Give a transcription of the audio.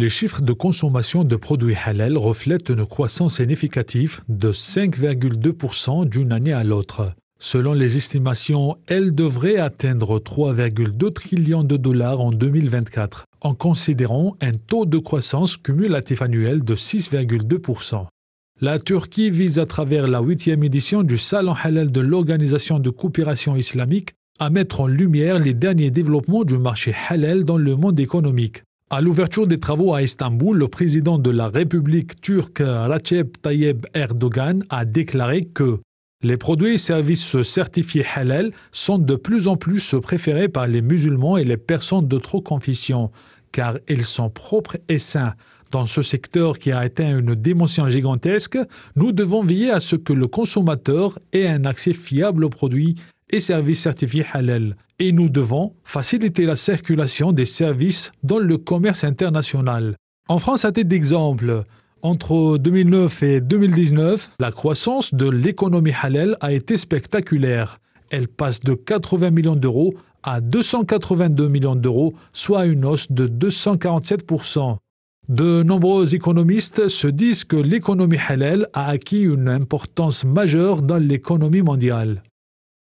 Les chiffres de consommation de produits halal reflètent une croissance significative de 5,2% d'une année à l'autre. Selon les estimations, elle devrait atteindre 3,2 trillions de dollars en 2024, en considérant un taux de croissance cumulatif annuel de 6,2%. La Turquie vise à travers la huitième édition du Salon Halal de l'Organisation de coopération islamique à mettre en lumière les derniers développements du marché halal dans le monde économique. À l'ouverture des travaux à Istanbul, le président de la République turque Recep Tayyip Erdogan a déclaré que les produits et services certifiés halal sont de plus en plus préférés par les musulmans et les personnes de trop confession car ils sont propres et sains. Dans ce secteur qui a atteint une dimension gigantesque, nous devons veiller à ce que le consommateur ait un accès fiable aux produits et services certifiés halal. Et nous devons faciliter la circulation des services dans le commerce international. En France, à titre d'exemple, entre 2009 et 2019, la croissance de l'économie halal a été spectaculaire. Elle passe de 80 millions d'euros à 282 millions d'euros, soit une hausse de 247%. De nombreux économistes se disent que l'économie halal a acquis une importance majeure dans l'économie mondiale.